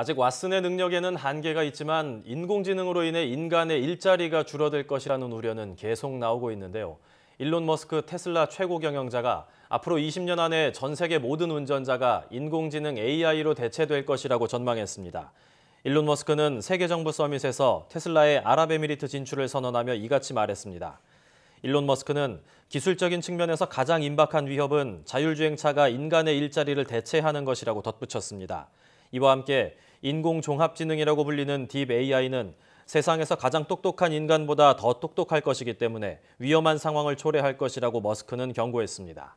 아직 왓슨의 능력에는 한계가 있지만 인공지능으로 인해 인간의 일자리가 줄어들 것이라는 우려는 계속 나오고 있는데요. 일론 머스크 테슬라 최고 경영자가 앞으로 20년 안에 전 세계 모든 운전자가 인공지능 AI로 대체될 것이라고 전망했습니다. 일론 머스크는 세계 정부 서밋에서 테슬라의 아랍에미리트 진출을 선언하며 이같이 말했습니다. 일론 머스크는 기술적인 측면에서 가장 임박한 위협은 자율주행차가 인간의 일자리를 대체하는 것이라고 덧붙였습니다. 이와 함께 인공종합지능이라고 불리는 딥 AI는 세상에서 가장 똑똑한 인간보다 더 똑똑할 것이기 때문에 위험한 상황을 초래할 것이라고 머스크는 경고했습니다.